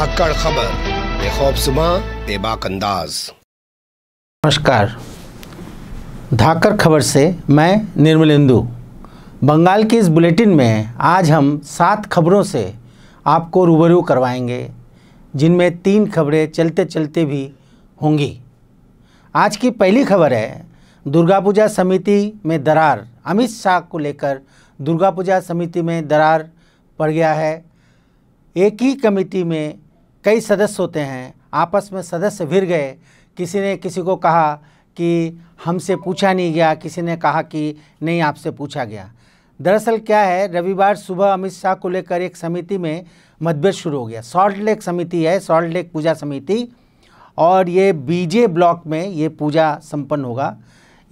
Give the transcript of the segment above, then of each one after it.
धाकड़ खबर बेबाक अंदाज नमस्कार धाकर खबर से मैं निर्मलेंदु बंगाल के इस बुलेटिन में आज हम सात खबरों से आपको रूबरू करवाएंगे जिनमें तीन खबरें चलते चलते भी होंगी आज की पहली खबर है दुर्गा पूजा समिति में दरार अमित शाह को लेकर दुर्गा पूजा समिति में दरार पड़ गया है एक ही कमेटी में कई सदस्य होते हैं आपस में सदस्य भिर गए किसी ने किसी को कहा कि हमसे पूछा नहीं गया किसी ने कहा कि नहीं आपसे पूछा गया दरअसल क्या है रविवार सुबह अमित शाह को लेकर एक समिति में मतभेद शुरू हो गया सॉल्ट लेक समिति है सॉल्ट लेक पूजा समिति और ये बीजे ब्लॉक में ये पूजा संपन्न होगा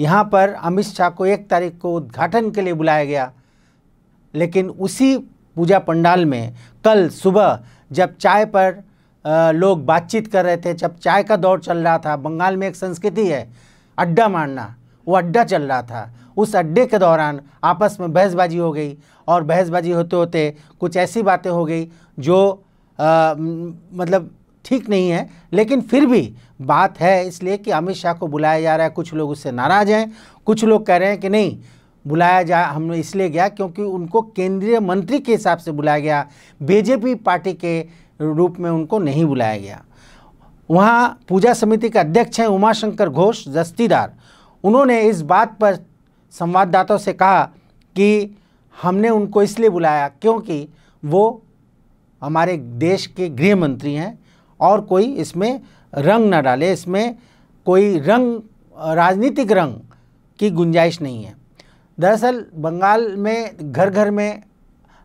यहाँ पर अमित शाह को एक तारीख को उद्घाटन के लिए बुलाया गया लेकिन उसी पूजा पंडाल में कल सुबह जब चाय पर लोग बातचीत कर रहे थे जब चाय का दौर चल रहा था बंगाल में एक संस्कृति है अड्डा मारना वो अड्डा चल रहा था उस अड्डे के दौरान आपस में बहसबाजी हो गई और बहसबाजी होते होते कुछ ऐसी बातें हो गई जो आ, मतलब ठीक नहीं है लेकिन फिर भी बात है इसलिए कि अमित शाह को बुलाया जा रहा है कुछ लोग उससे नाराज़ हैं कुछ लोग कह रहे हैं कि नहीं बुलाया जा हमने इसलिए गया क्योंकि उनको केंद्रीय मंत्री के हिसाब से बुलाया गया बीजेपी पार्टी के रूप में उनको नहीं बुलाया गया वहाँ पूजा समिति के अध्यक्ष हैं उमाशंकर घोष दस्तीदार उन्होंने इस बात पर संवाददाताओं से कहा कि हमने उनको इसलिए बुलाया क्योंकि वो हमारे देश के गृह मंत्री हैं और कोई इसमें रंग ना डाले इसमें कोई रंग राजनीतिक रंग की गुंजाइश नहीं है दरअसल बंगाल में घर घर में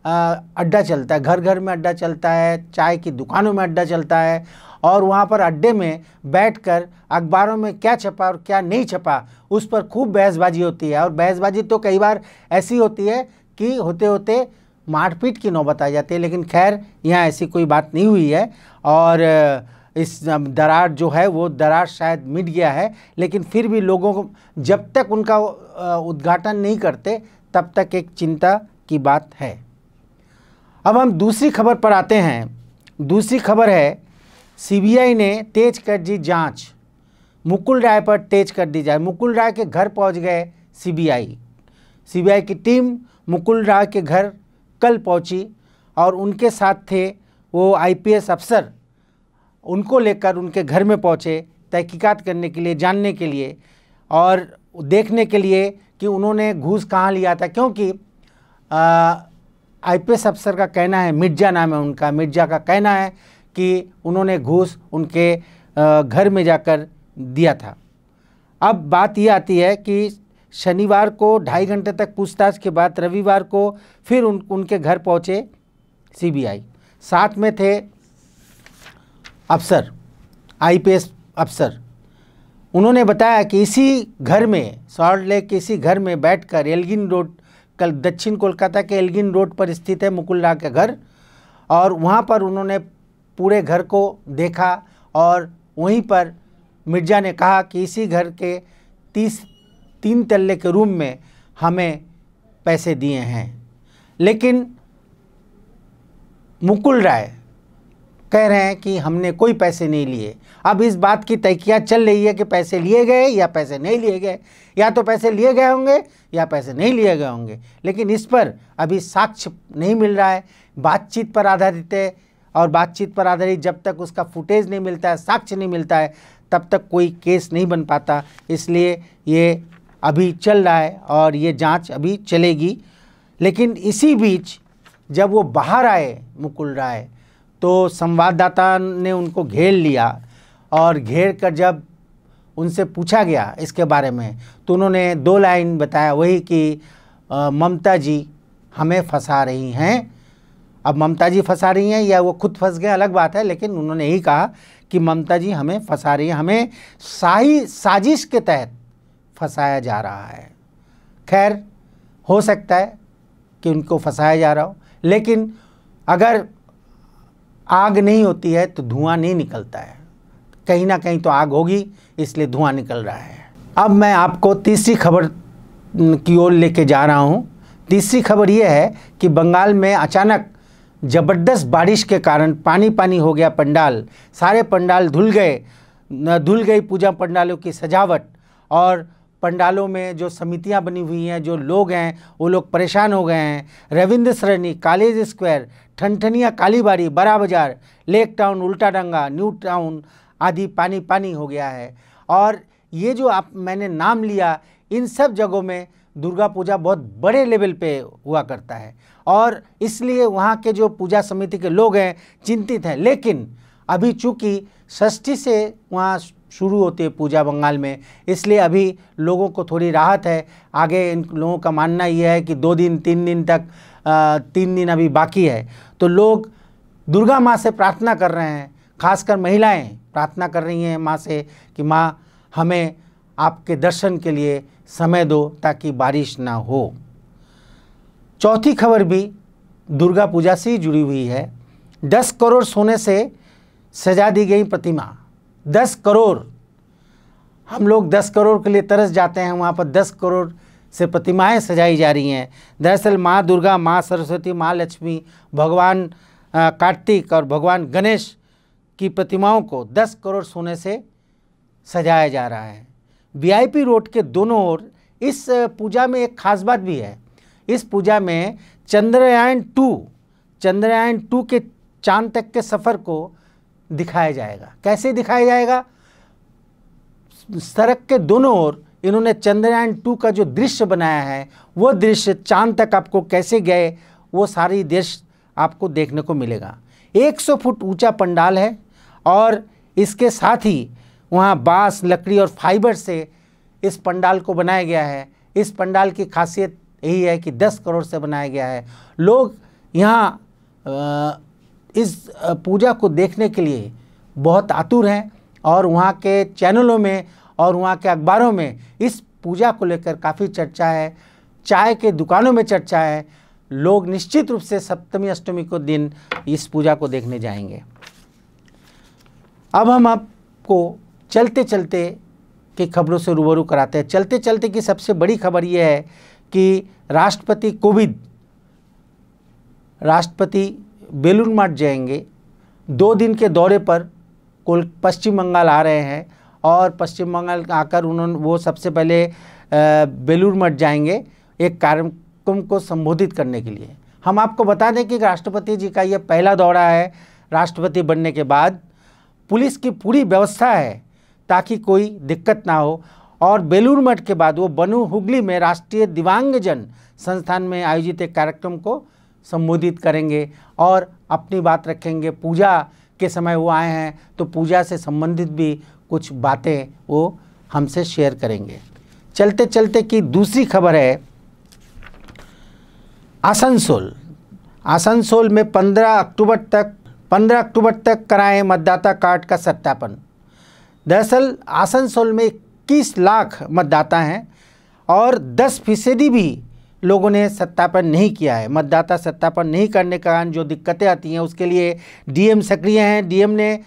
अड्डा चलता है घर घर में अड्डा चलता है चाय की दुकानों में अड्डा चलता है और वहाँ पर अड्डे में बैठकर अखबारों में क्या छपा और क्या नहीं छपा उस पर खूब बहसबाजी होती है और बहसबाजी तो कई बार ऐसी होती है कि होते होते मारपीट की नौबत आ जाती है लेकिन खैर यहाँ ऐसी कोई बात नहीं हुई है और इस दरार जो है वो दरार शायद मिट गया है लेकिन फिर भी लोगों को जब तक उनका उद्घाटन नहीं करते तब तक एक चिंता की बात है अब हम दूसरी खबर पर आते हैं दूसरी खबर है सीबीआई ने तेज कर दी जांच मुकुल राय पर तेज कर दी जाए मुकुल राय के घर पहुंच गए सीबीआई सीबीआई की टीम मुकुल राय के घर कल पहुंची और उनके साथ थे वो आईपीएस अफसर उनको लेकर उनके घर में पहुंचे तहकीकात करने के लिए जानने के लिए और देखने के लिए कि उन्होंने घूस कहाँ लिया था क्योंकि आ, आईपीएस अफसर का कहना है मिर्जा नाम है उनका मिर्जा का कहना है कि उन्होंने घूस उनके घर में जाकर दिया था अब बात यह आती है कि शनिवार को ढाई घंटे तक पूछताछ के बाद रविवार को फिर उन उनके घर पहुंचे सीबीआई साथ में थे अफसर आईपीएस अफसर उन्होंने बताया कि इसी घर में सॉल्ट लेक के इसी घर में बैठकर एलगिन रोड कल दक्षिण कोलकाता के एल्गिन रोड पर स्थित है मुकुल राय का घर और वहाँ पर उन्होंने पूरे घर को देखा और वहीं पर मिर्ज़ा ने कहा कि इसी घर के तीस तीन तल्ले के रूम में हमें पैसे दिए हैं लेकिन मुकुल राय कह रहे हैं कि हमने कोई पैसे नहीं लिए अब इस बात की तहकिया चल रही है कि पैसे लिए गए या पैसे नहीं लिए गए या तो पैसे लिए गए होंगे या पैसे नहीं लिए गए होंगे लेकिन इस पर अभी साक्ष्य नहीं मिल रहा है बातचीत पर आधारित है और बातचीत पर आधारित जब तक उसका फुटेज नहीं मिलता है साक्ष्य नहीं मिलता है तब तक कोई केस नहीं बन पाता इसलिए ये अभी चल रहा है और ये जाँच अभी चलेगी लेकिन इसी बीच जब वो बाहर आए मुकुल राय तो संवाददाता ने उनको घेर लिया और घेर कर जब उनसे पूछा गया इसके बारे में तो उन्होंने दो लाइन बताया वही कि ममता जी हमें फंसा रही हैं अब ममता जी फंसा रही हैं या वो खुद फंस गए अलग बात है लेकिन उन्होंने यही कहा कि ममता जी हमें फंसा रही हैं हमें शाही साजिश के तहत फंसाया जा रहा है खैर हो सकता है कि उनको फंसाया जा रहा हो लेकिन अगर आग नहीं होती है तो धुआं नहीं निकलता है कहीं ना कहीं तो आग होगी इसलिए धुआं निकल रहा है अब मैं आपको तीसरी खबर की ओर लेके जा रहा हूँ तीसरी खबर यह है कि बंगाल में अचानक ज़बरदस्त बारिश के कारण पानी पानी हो गया पंडाल सारे पंडाल धुल गए धुल गई पूजा पंडालों की सजावट और पंडालों में जो समितियां बनी हुई हैं जो लोग हैं वो लोग परेशान हो गए हैं रविंद्र सरणी कॉलेज स्क्वायर ठनठनिया कालीबाड़ी बड़ा बाजार लेक टाउन उल्टा डंगा न्यू टाउन आदि पानी पानी हो गया है और ये जो आप मैंने नाम लिया इन सब जगहों में दुर्गा पूजा बहुत बड़े लेवल पे हुआ करता है और इसलिए वहाँ के जो पूजा समिति के लोग हैं चिंतित हैं लेकिन अभी चूँकि षष्ठी से वहाँ शुरू होती है पूजा बंगाल में इसलिए अभी लोगों को थोड़ी राहत है आगे इन लोगों का मानना यह है कि दो दिन तीन दिन तक तीन दिन अभी बाकी है तो लोग दुर्गा माँ से प्रार्थना कर रहे हैं खासकर महिलाएं प्रार्थना कर रही हैं माँ से कि माँ हमें आपके दर्शन के लिए समय दो ताकि बारिश ना हो चौथी खबर भी दुर्गा पूजा से जुड़ी हुई है दस करोड़ सोने से सजा दी गई प्रतिमा दस करोड़ हम लोग दस करोड़ के लिए तरस जाते हैं वहाँ पर दस करोड़ से प्रतिमाएं सजाई जा रही हैं दरअसल माँ दुर्गा माँ सरस्वती माँ लक्ष्मी भगवान कार्तिक और भगवान गणेश की प्रतिमाओं को दस करोड़ सोने से सजाया जा रहा है वीआईपी रोड के दोनों ओर इस पूजा में एक खास बात भी है इस पूजा में चंद्रयान टू चंद्रयान टू के चांद तक के सफ़र को दिखाया जाएगा कैसे दिखाया जाएगा सड़क के दोनों ओर इन्होंने चंद्रयान टू का जो दृश्य बनाया है वो दृश्य चांद तक आपको कैसे गए वो सारी दृश्य आपको देखने को मिलेगा 100 फुट ऊंचा पंडाल है और इसके साथ ही वहाँ बांस लकड़ी और फाइबर से इस पंडाल को बनाया गया है इस पंडाल की खासियत यही है कि 10 करोड़ से बनाया गया है लोग यहाँ इस पूजा को देखने के लिए बहुत आतुर हैं और वहाँ के चैनलों में और वहाँ के अखबारों में इस पूजा को लेकर काफ़ी चर्चा है चाय के दुकानों में चर्चा है लोग निश्चित रूप से सप्तमी अष्टमी को दिन इस पूजा को देखने जाएंगे अब हम आपको चलते चलते की खबरों से रूबरू कराते हैं चलते चलते की सबसे बड़ी खबर यह है कि राष्ट्रपति कोविंद राष्ट्रपति बेलून मठ जाएंगे दो दिन के दौरे पर कोल पश्चिम बंगाल आ रहे हैं और पश्चिम बंगाल आकर उन्होंने वो सबसे पहले बेलूर मठ जाएंगे एक कार्यक्रम को संबोधित करने के लिए हम आपको बता दें कि राष्ट्रपति जी का ये पहला दौरा है राष्ट्रपति बनने के बाद पुलिस की पूरी व्यवस्था है ताकि कोई दिक्कत ना हो और बेलूर मठ के बाद वो बनू हुगली में राष्ट्रीय दिव्यांगजन संस्थान में आयोजित एक कार्यक्रम को संबोधित करेंगे और अपनी बात रखेंगे पूजा के समय वो आए हैं तो पूजा से संबंधित भी कुछ बातें वो हमसे शेयर करेंगे चलते चलते की दूसरी खबर है आसनसोल आसनसोल में 15 अक्टूबर तक 15 अक्टूबर तक कराएं मतदाता कार्ड का सत्यापन दरअसल आसनसोल में इक्कीस लाख मतदाता हैं और 10 फीसदी भी लोगों ने सत्यापन नहीं किया है मतदाता सत्यापन नहीं करने के कारण जो दिक्कतें आती हैं उसके लिए डीएम सक्रिय हैं डीएम ने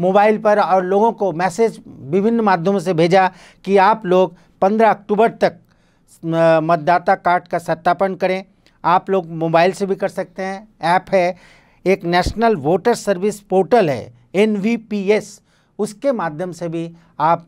मोबाइल पर और लोगों को मैसेज विभिन्न माध्यमों से भेजा कि आप लोग 15 अक्टूबर तक मतदाता कार्ड का सत्यापन करें आप लोग मोबाइल से भी कर सकते हैं ऐप है एक नेशनल वोटर सर्विस पोर्टल है एन उसके माध्यम से भी आप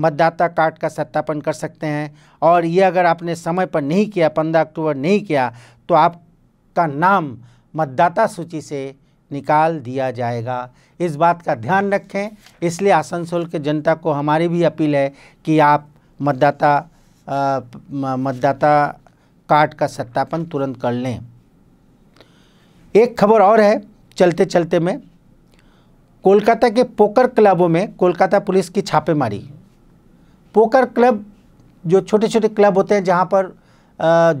मतदाता कार्ड का सत्यापन कर सकते हैं और ये अगर आपने समय पर नहीं किया पंद्रह अक्टूबर नहीं किया तो आपका नाम मतदाता सूची से निकाल दिया जाएगा इस बात का ध्यान रखें इसलिए आसनसोल के जनता को हमारी भी अपील है कि आप मतदाता मतदाता कार्ड का सत्यापन तुरंत कर लें एक खबर और है चलते चलते में कोलकाता के पोकर क्लबों में कोलकाता पुलिस की छापेमारी पोकर क्लब जो छोटे छोटे क्लब होते हैं जहाँ पर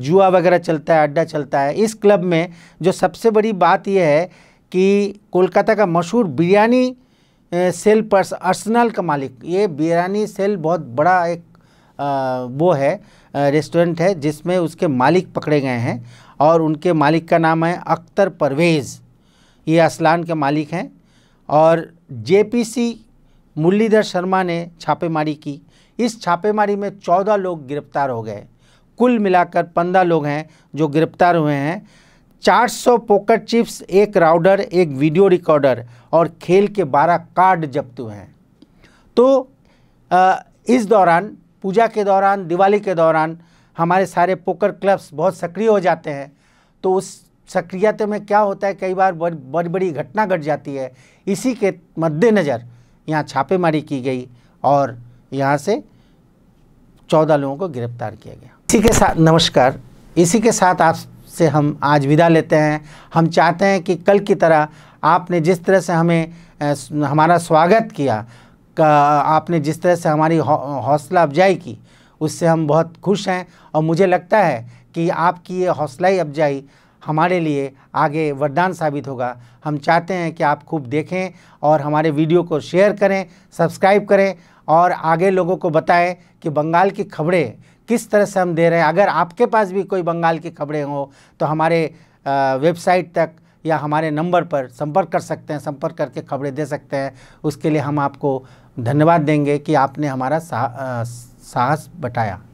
जुआ वगैरह चलता है अड्डा चलता है इस क्लब में जो सबसे बड़ी बात यह है कि कोलकाता का मशहूर बिरयानी सेल पर्स अर्सनल का मालिक ये बिरयानी सेल बहुत बड़ा एक वो है रेस्टोरेंट है जिसमें उसके मालिक पकड़े गए हैं और उनके मालिक का नाम है अख्तर परवेज़ ये असलान के मालिक हैं और जेपीसी मुरलीधर शर्मा ने छापेमारी की इस छापेमारी में चौदह लोग गिरफ्तार हो गए कुल मिलाकर पंद्रह लोग हैं जो गिरफ्तार हुए हैं 400 पोकर चिप्स एक राउडर एक वीडियो रिकॉर्डर और खेल के 12 कार्ड जब्त हुए हैं तो आ, इस दौरान पूजा के दौरान दिवाली के दौरान हमारे सारे पोकर क्लब्स बहुत सक्रिय हो जाते हैं तो उस सक्रियता में क्या होता है कई बार बड़ी बड़ी घटना घट जाती है इसी के मद्देनज़र यहाँ छापेमारी की गई और यहाँ से चौदह लोगों को गिरफ्तार किया गया इसी के साथ नमस्कार इसी के साथ आपसे हम आज विदा लेते हैं हम चाहते हैं कि कल की तरह आपने जिस तरह से हमें हमारा स्वागत किया का आपने जिस तरह से हमारी हौसला अफजाई की उससे हम बहुत खुश हैं और मुझे लगता है कि आपकी ये हौसलाई अफजाई हमारे लिए आगे वरदान साबित होगा हम चाहते हैं कि आप खूब देखें और हमारे वीडियो को शेयर करें सब्सक्राइब करें और आगे लोगों को बताएं कि बंगाल की खबरें किस तरह से हम दे रहे हैं अगर आपके पास भी कोई बंगाल की खबरें हो तो हमारे वेबसाइट तक या हमारे नंबर पर संपर्क कर सकते हैं संपर्क करके खबरें दे सकते हैं उसके लिए हम आपको धन्यवाद देंगे कि आपने हमारा साहस बटाया